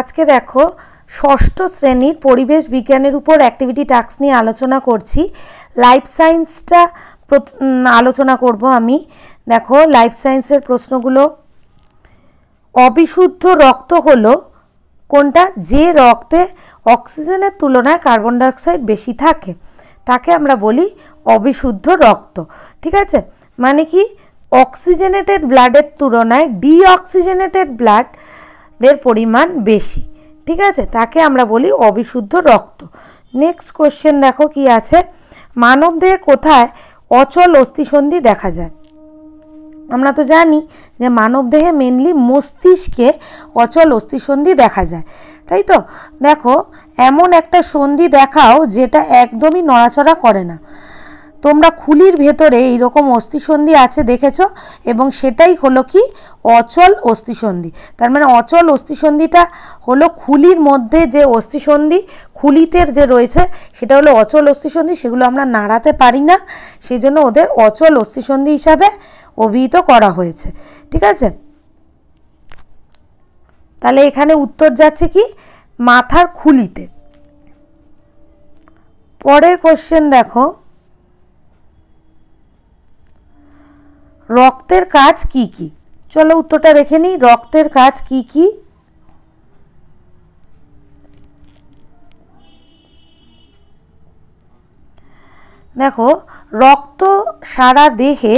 আজকে দেখো ষষ্ঠ শ্রেণীর পরিবেশ বিজ্ঞানের উপর অ্যাক্টিভিটি টাস্ক নিয়ে আলোচনা করছি লাইফ সায়েন্সটা আলোচনা করব আমি দেখো লাইফ সায়েন্সের প্রশ্নগুলো অবিশুদ্ধ রক্ত হল কোনটা যে রক্তে অক্সিজেনের তুলনায় কার্বন ডাইঅক্সাইড বেশি থাকে তাকে আমরা বলি অবিশুদ্ধ রক্ত ঠিক আছে মানে কি অক্সিজেনেটেড ব্লাডের তুলনায় ডিঅক্সিজেনেটেড ব্লাড রক্তের পরিমাণ বেশি ঠিক আছে তাকে আমরা বলি অবিশুদ্ধ রক্ত নেক্সট কোশ্চেন দেখো কি আছে মানবদের কোথায় অচল অস্থিসন্ধি দেখা যায় আমরা তো জানি যে মানবদেহে মেনলি মস্তিষ্কে অচল অস্থিসন্ধি দেখা যায় তাই তো দেখো এমন একটা সন্ধি দেখাও যেটা একদমই নড়াচড়া করে না তোমরা খুলির ভেতরে এইরকম অস্থিসন্ধি আছে দেখেছ এবং সেটাই হলো কি অচল অস্থিসন্ধি তার মানে অচল অস্থিসন্ধিটা হলো খুলির মধ্যে যে অস্থিসন্ধি খুলিতে যে রয়েছে সেটা হলো অচল অস্থিসন্ধি সেগুলো আমরা নাড়াতে পারি না সেই জন্য ওদের অচল অস্থিসন্ধি হিসাবে অভিহিত করা হয়েছে ঠিক আছে তাহলে এখানে উত্তর যাচ্ছে কি মাথার খুলিতে পরের কোশ্চেন দেখো রক্তের কাজ কি কি চলো উত্তরটা দেখে নিই রক্তের কাজ কি কি দেখো রক্ত সারা দেহে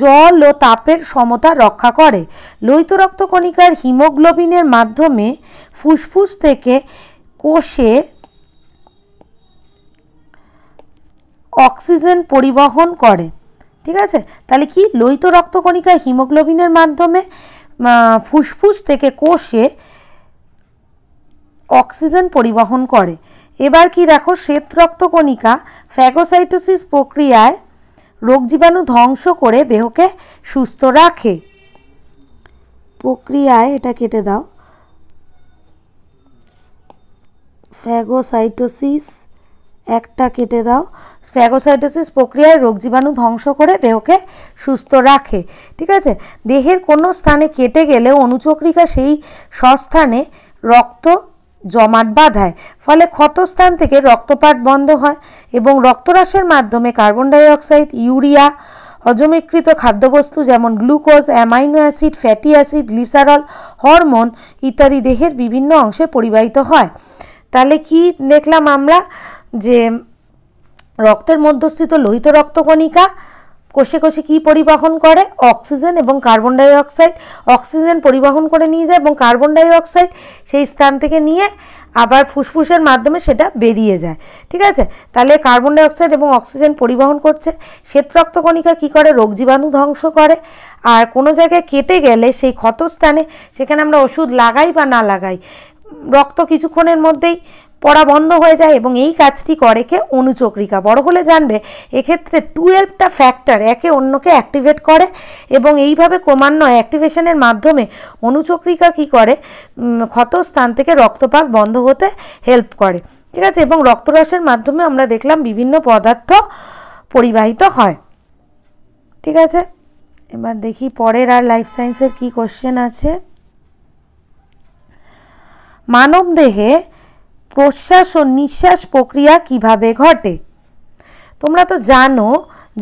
জল ও তাপের সমতা রক্ষা করে লোহিত রক্তকণিকার হিমোগ্লোবিনের মাধ্যমে ফুসফুস থেকে কোষে অক্সিজেন পরিবহন করে ঠিক আছে তাহলে কি লোহিত রক্তকণিকা হিমোগ্লোবিনের মাধ্যমে ফুসফুস থেকে কোষে অক্সিজেন পরিবহন করে এবার কি দেখো শ্বেত রক্তকণিকা ফ্যাগোসাইটোসিস প্রক্রিয়ায় রোগ জীবাণু ধ্বংস করে দেহকে সুস্থ রাখে প্রক্রিয়ায় এটা কেটে দাও ফ্যাগোসাইটোসিস একটা কেটে দাও ফ্যাগোসাইটোসিস প্রক্রিয়ায় রোগ জীবাণু ধ্বংস করে দেহকে সুস্থ রাখে ঠিক আছে দেহের কোনো স্থানে কেটে গেলে অনুচক্রিকা সেই সস্থানে রক্ত জমাট বাঁধায় ফলে ক্ষতস্থান থেকে রক্তপাত বন্ধ হয় এবং রক্তরাসের মাধ্যমে কার্বন ডাইঅক্সাইড ইউরিয়া হজমীকৃত খাদ্যবস্তু যেমন glucose amino acid fatty acid glycerol hormone ইত্যাদি দেহের বিভিন্ন অংশে পরিবাহিত হয় তাহলে কি দেখলাম আমরা যে রক্তের মধ্যস্থিত লোহিত রক্তকণিকা কোষে কোষে কি পরিবহন করে অক্সিজেন এবং কার্বন ডাইঅক্সাইড অক্সিজেন পরিবহন করে নিয়ে যায় এবং কার্বন ডাইঅক্সাইড সেই স্থান থেকে নিয়ে আবার ফুসফুসের মাধ্যমে সেটা বেরিয়ে যায় ঠিক আছে তাহলে কার্বন ডাইঅক্সাইড এবং অক্সিজেন পরিবহন করছে শ্বেত রক্তকণিকা কী করে রোগ জীবাণু ধ্বংস করে আর কোনো জায়গায় কেটে গেলে সেই ক্ষতস্থানে সেখানে আমরা ওষুধ লাগাই বা না লাগাই রক্ত কিছুক্ষণের মধ্যেই পড়া বন্ধ হয়ে যায় এবং এই কাজটি করে কে অনুচক্রিকা বড় হলে জানবে এক্ষেত্রে টুয়েলভটা ফ্যাক্টর একে অন্যকে অ্যাক্টিভেট করে এবং এইভাবে ক্রমান্বয়ে অ্যাক্টিভেশনের মাধ্যমে অনুচক্রিকা কি করে ক্ষতস্থান থেকে রক্তপাত বন্ধ হতে হেল্প করে ঠিক আছে এবং রক্তরসের মাধ্যমে আমরা দেখলাম বিভিন্ন পদার্থ পরিবাহিত হয় ঠিক আছে এবার দেখি পরের আর লাইফ সায়েন্সের কী কোশ্চেন আছে মানব দেহে প্রশ্বাস ও নিঃশ্বাস প্রক্রিয়া কিভাবে ঘটে তোমরা তো জানো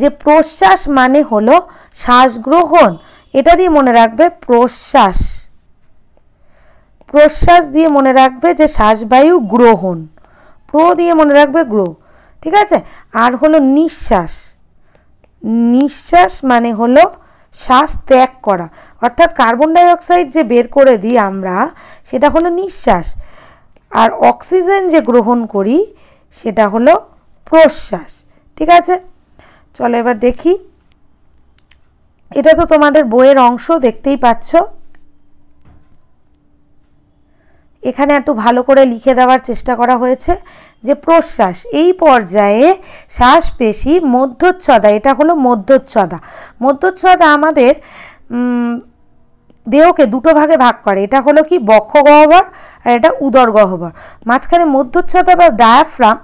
যে প্রশ্বাস মানে হলো শ্বাস গ্রহণ এটা দিয়ে মনে রাখবে প্রশ্বাস প্রশ্বাস দিয়ে মনে রাখবে যে শ্বাসবায়ু গ্রহণ প্র দিয়ে মনে রাখবে গ্রো ঠিক আছে আর হলো নিঃশ্বাস নিঃশ্বাস মানে হলো শ্বাস ত্যাগ করা অর্থাৎ কার্বন ডাইঅক্সাইড যে বের করে দিই আমরা সেটা হলো নিঃশ্বাস আর অক্সিজেন যে গ্রহণ করি সেটা হলো প্রশ্বাস ঠিক আছে চলো এবার দেখি এটা তো তোমাদের বইয়ের অংশ দেখতেই পাচ্ছ এখানে একটু ভালো করে লিখে দেওয়ার চেষ্টা করা হয়েছে যে প্রশ্বাস এই পর্যায়ে শ্বাস পেশি মধ্যচ্ছদা এটা হলো মধ্যচ্ছদা মধ্যচ্ছদা আমাদের দেহকে দুটো ভাগে ভাগ করে এটা হলো কি বক্ষ গহ্বর আর এটা উদর গহ্বর মাঝখানে মধ্যচ্ছদা বা ডায়াফ্রাম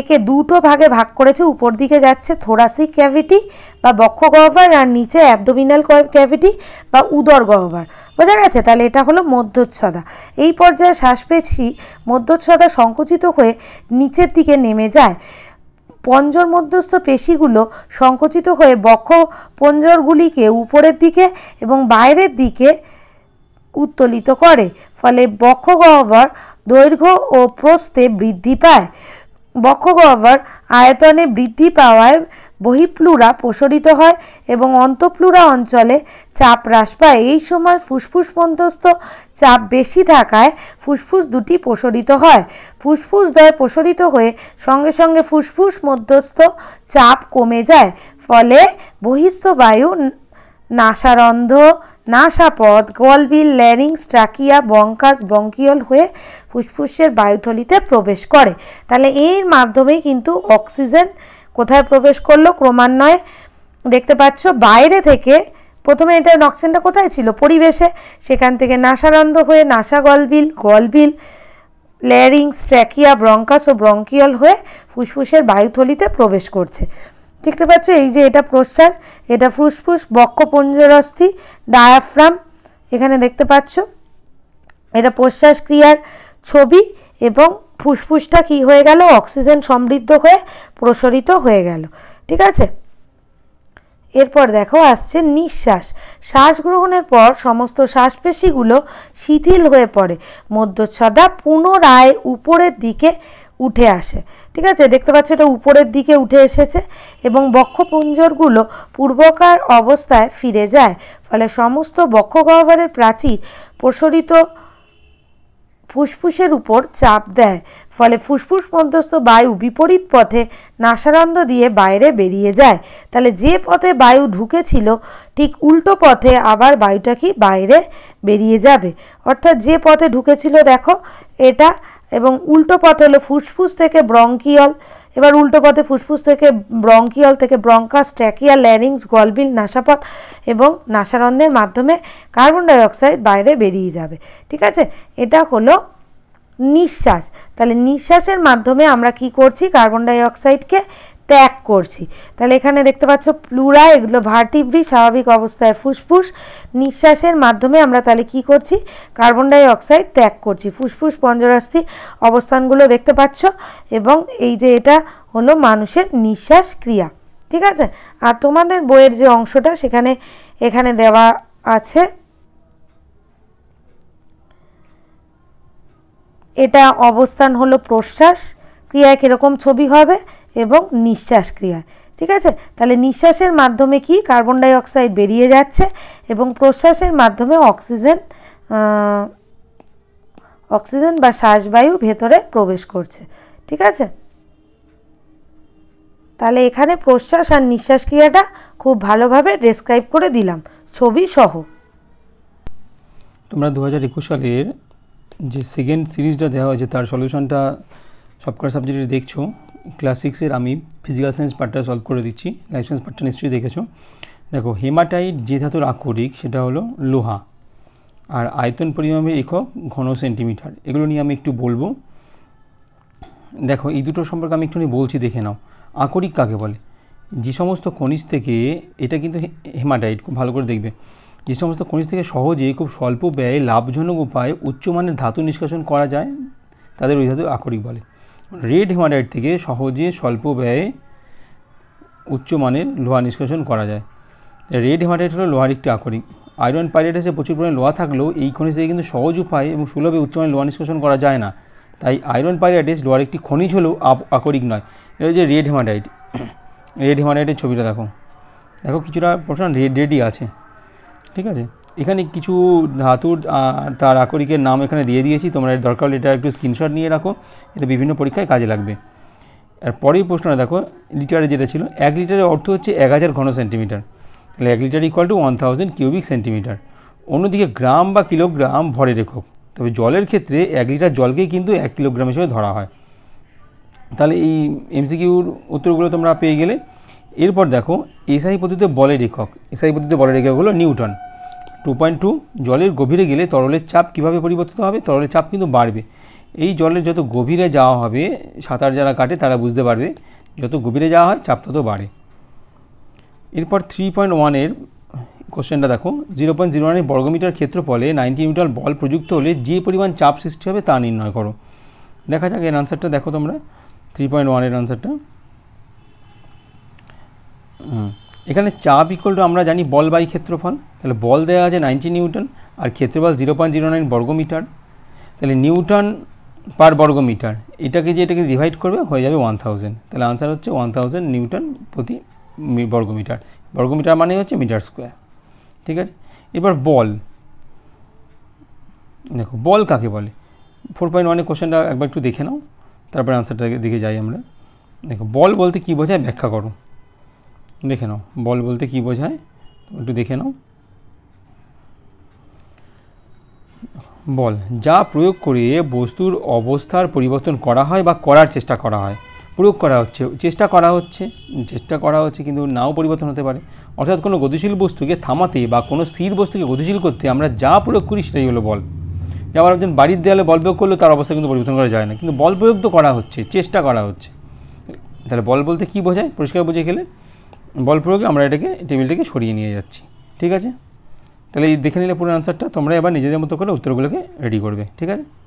একে দুটো ভাগে ভাগ করেছে উপর দিকে যাচ্ছে থোরাসিক ক্যাভিটি বা বক্ষ গহ্বর আর নিচে অ্যাবডোমিনাল ক্যাভিটি বা উদর গহ্বর বোঝা গেছে তাহলে এটা হলো মধ্যচ্ছদা এই পর্যায়ে শ্বাস পেছি মধ্যচ্ছদা সংকুচিত হয়ে নিচের দিকে নেমে যায় পঞ্জর মধ্যস্থ পেশিগুলো সংকুচিত হয়ে বক্ষ পঞ্জরগুলিকে উপরের দিকে এবং বাইরের দিকে উত্তোলিত করে ফলে বক্ষ গহ্বর দৈর্ঘ্য ও প্রস্থে বৃদ্ধি পায় বক্ষগহ্বর আয়তনে বৃদ্ধি পাওয়ায় বহিপ্লুরা প্রসারিত হয় এবং অন্তঃপ্লুরা অঞ্চলে চাপ হ্রাস পায় এই সময় ফুসফুস মধ্যস্থ চাপ বেশি থাকায় ফুসফুস দুটি প্রসারিত হয় ফুসফুস দ্বয় প্রসারিত হয়ে সঙ্গে সঙ্গে ফুসফুস মধ্যস্থ চাপ কমে যায় ফলে বহিস্থ বায়ু নাসারন্ধ নাসাপথ গলবিল ল্যারিংস ট্রাকিয়া বঙ্কাস বঙ্কিয়ল হয়ে ফুসফুসের বায়ুথলিতে প্রবেশ করে তাহলে এর মাধ্যমেই কিন্তু অক্সিজেন কোথায় প্রবেশ করলো ক্রমান্বয়ে দেখতে পাচ্ছ বাইরে থেকে প্রথমে এটা অক্সিজেনটা কোথায় ছিল পরিবেশে সেখান থেকে নাসারন্ধ হয়ে নাসা গলবিল গলবিল ল্যারিংস ট্র্যাকিয়া ব্রঙ্কাস ও ব্রঙ্কিয়ল হয়ে ফুসফুসের বায়ুথলিতে প্রবেশ করছে দেখতে পাচ্ছ এই যে এটা প্রশ্বাস এটা ফুসফুস বক্ষপঞ্জরস্থি ডায়াফ্রাম এখানে দেখতে পাচ্ছ এটা প্রশ্বাস ক্রিয়ার ছবি এবং ফুসফুসটা কি হয়ে গেল অক্সিজেন সমৃদ্ধ হয়ে প্রসারিত হয়ে গেল ঠিক আছে এরপর দেখো আসছে নিঃশ্বাস শ্বাস গ্রহণের পর সমস্ত শ্বাসপেশিগুলো শিথিল হয়ে পড়ে মধ্যচ্ছদা পুনরায় উপরের দিকে উঠে আসে ঠিক আছে দেখতে পাচ্ছ এটা উপরের দিকে উঠে এসেছে এবং বক্ষপুঞ্জরগুলো পূর্বকার অবস্থায় ফিরে যায় ফলে সমস্ত বক্ষগহ্বরের প্রাচীর প্রসারিত ফুসফুসের উপর চাপ দেয় ফলে ফুসফুস মধ্যস্থ বায়ু বিপরীত পথে নাসারন্ধ্র দিয়ে বাইরে বেরিয়ে যায় তাহলে যে পথে বায়ু ঢুকেছিল ঠিক উল্টো পথে আবার বায়ুটা কি বাইরে বেরিয়ে যাবে অর্থাৎ যে পথে ঢুকেছিল দেখো এটা এবং উল্টো পথ হলো ফুসফুস থেকে ব্রঙ্কিয়াল এবার উল্টো পথে ফুসফুস থেকে ব্রঙ্কিয়াল থেকে ব্রঙ্কাস ট্র্যাকিয়া ল্যারিংস গলবিল নাসাপথ এবং নাসারন্ধ্রের মাধ্যমে কার্বন ডাইঅক্সাইড বাইরে বেরিয়ে যাবে ঠিক আছে এটা হলো নিঃশ্বাস তাহলে নিঃশ্বাসের মাধ্যমে আমরা কি করছি কার্বন ডাইঅক্সাইডকে ত্যাগ করছি তাহলে এখানে দেখতে পাচ্ছ প্লুরা এগুলো ভার্টিভ্রি স্বাভাবিক অবস্থায় ফুসফুস নিঃশ্বাসের মাধ্যমে আমরা তাহলে কি করছি কার্বন ডাই অক্সাইড ত্যাগ করছি ফুসফুস পঞ্জরাস্থি অবস্থানগুলো দেখতে পাচ্ছ এবং এই যে এটা হলো মানুষের নিঃশ্বাস ক্রিয়া ঠিক আছে আর তোমাদের বইয়ের যে অংশটা সেখানে এখানে দেওয়া আছে এটা অবস্থান হলো প্রশ্বাস ক্রিয়ায় কীরকম ছবি হবে এবং নিঃশ্বাস ক্রিয়া ঠিক আছে তাহলে নিঃশ্বাসের মাধ্যমে কি কার্বন ডাইঅক্সাইড বেরিয়ে যাচ্ছে এবং প্রশ্বাসের মাধ্যমে অক্সিজেন অক্সিজেন বা শ্বাসবায়ু ভেতরে প্রবেশ করছে ঠিক আছে তাহলে এখানে প্রশ্বাস আর নিঃশ্বাস ক্রিয়াটা খুব ভালোভাবে ডেসক্রাইব করে দিলাম ছবি সহ তোমরা দু হাজার একুশ সালের যে সেকেন্ড সিরিজটা দেওয়া হয়েছে তার সলিউশনটা সবকটা সাবজেক্টে দেখছো ক্লাস সিক্সের আমি ফিজিক্যাল সায়েন্স পার্টটা সলভ করে দিচ্ছি লাইফ সায়েন্স পার্টটা নিশ্চয়ই দেখেছো দেখো হেমাটাইট যে ধাতুর আকরিক সেটা হলো লোহা আর আয়তন পরিমাপের একক ঘন সেন্টিমিটার এগুলো নিয়ে আমি একটু বলবো দেখো এই দুটো সম্পর্কে আমি একটুখানি বলছি দেখে নাও আকরিক কাকে বলে যে সমস্ত খনিজ থেকে এটা কিন্তু হেমাটাইট খুব ভালো করে দেখবে যে সমস্ত খনিজ থেকে সহজে খুব স্বল্প ব্যয়ে লাভজনক উপায়ে উচ্চমানের ধাতু নিষ্কাশন করা যায় তাদের ওই ধাতু আকরিক বলে রেড হিমালয়েড থেকে সহজে স্বল্প ব্যয়ে উচ্চমানের লোহা নিষ্কাশন করা যায় রেড হিমালয়েড হলো লোহার একটি আকরিক আয়রন পাইরেটাসে প্রচুর পরিমাণে লোহা থাকলেও এই খনিজ থেকে কিন্তু সহজ উপায় এবং সুলভে উচ্চমানের লোহা নিষ্কাশন করা যায় না তাই আয়রন পাইরেটাস লোহার একটি খনিজ হলেও আকরিক নয় এটা হচ্ছে রেড হিমালাইট রেড হিমালাইটের ছবিটা দেখো দেখো কিছুটা পোর্শন রেড রেডই আছে ঠিক আছে এখানে কিছু ধাতুর তার আকরিকের নাম এখানে দিয়ে দিয়েছি তোমরা দরকার হলে এটা একটু স্ক্রিনশট নিয়ে রাখো এটা বিভিন্ন পরীক্ষায় কাজে লাগবে আর পরেই প্রশ্নটা দেখো লিটারে যেটা ছিল এক লিটারের অর্থ হচ্ছে এক হাজার ঘন সেন্টিমিটার তাহলে এক litre equal to one thousand cubic centimetre অন্যদিকে গ্রাম বা কিলোগ্রাম ভরে রেখক তবে জলের ক্ষেত্রে এক লিটার জলকেই কিন্তু এক কিলোগ্রাম হিসেবে ধরা হয় তাহলে এই এমসিকিউর উত্তরগুলো তোমরা পেয়ে গেলে এরপর দেখো এসআই পদ্ধতিতে বলের রেখক এসআই পদ্ধতিতে বলের রেখক হলো নিউটন টু পয়েন্ট টু জলের গভীরে গেলে তরলের চাপ কিভাবে পরিবর্তিত হবে তরলের চাপ কিন্তু বাড়বে এই জলের যত গভীরে যাওয়া হবে সাঁতার যারা কাটে তারা বুঝতে পারবে যত গভীরে যাওয়া হয় চাপ তত বাড়ে এরপর থ্রি পয়েন্ট ওয়ানের কোশ্চেনটা দেখো জিরো পয়েন্ট জিরো ওয়ানের বর্গমিটার ক্ষেত্রফলে নাইনটি মিটার বল প্রযুক্ত হলে যে পরিমাণ চাপ সৃষ্টি হবে তা নির্ণয় করো দেখা যাক এর আনসারটা দেখো তোমরা থ্রি পয়েন্ট ওয়ানের আনসারটা হুম এখানে চাপ ইকুয়াল টু আমরা জানি বল বাই ক্ষেত্রফল তাহলে বল দেওয়া আছে নাইনটি নিউটন আর ক্ষেত্রফল জিরো পয়েন্ট জিরো নাইন বর্গমিটার তাহলে নিউটন পার বর্গমিটার এটাকে যে এটাকে ডিভাইড করবে হয়ে যাবে ওয়ান থাউজেন্ড তাহলে আনসার হচ্ছে ওয়ান থাউজেন্ড নিউটন প্রতি বর্গমিটার বর্গমিটার মানে হচ্ছে মিটার স্কোয়ার ঠিক আছে এবার বল দেখো বল কাকে বলে ফোর পয়েন্ট ওয়ানের কোশ্চেনটা একবার একটু দেখে নাও তারপরে আনসারটা দিকে যাই আমরা দেখো বল বলতে কী বোঝায় ব্যাখ্যা করো দেখে নাও বল বলতে কি বোঝায় একটু দেখে নাও বল যা প্রয়োগ করে বস্তুর অবস্থার পরিবর্তন করা হয় বা করার চেষ্টা করা হয় প্রয়োগ করা হচ্ছে চেষ্টা করা হচ্ছে চেষ্টা করা হচ্ছে কিন্তু নাও পরিবর্তন হতে পারে অর্থাৎ কোনো গতিশীল বস্তুকে থামাতে বা কোনো স্থির বস্তুকে গতিশীল করতে আমরা যা প্রয়োগ করি সেটাই হলো বল যেমন একজন বাড়ির দেয়ালে বল প্রয়োগ করলে তার অবস্থা কিন্তু পরিবর্তন করা যায় না কিন্তু বল প্রয়োগ তো করা হচ্ছে চেষ্টা করা হচ্ছে তাহলে বল বলতে কী বোঝায় পরিষ্কার বুঝে গেলে বল প্রয়োগে আমরা এটাকে টেবিলটাকে সরিয়ে নিয়ে যাচ্ছি ঠিক আছে তাহলে দেখে নিলে পুরো আনসারটা তোমরা এবার নিজেদের মতো করে উত্তরগুলোকে রেডি করবে ঠিক আছে